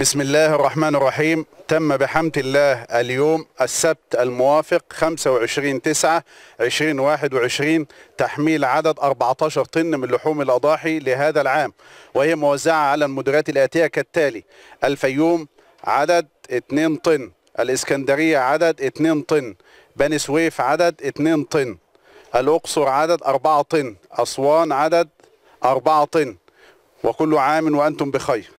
بسم الله الرحمن الرحيم تم بحمد الله اليوم السبت الموافق 25 9 2021 تحميل عدد 14 طن من لحوم الأضاحي لهذا العام وهي موزعة على المديريات الآتية كالتالي الفيوم عدد 2 طن الإسكندرية عدد 2 طن بني سويف عدد 2 طن الأقصر عدد 4 طن أسوان عدد 4 طن وكل عام وأنتم بخير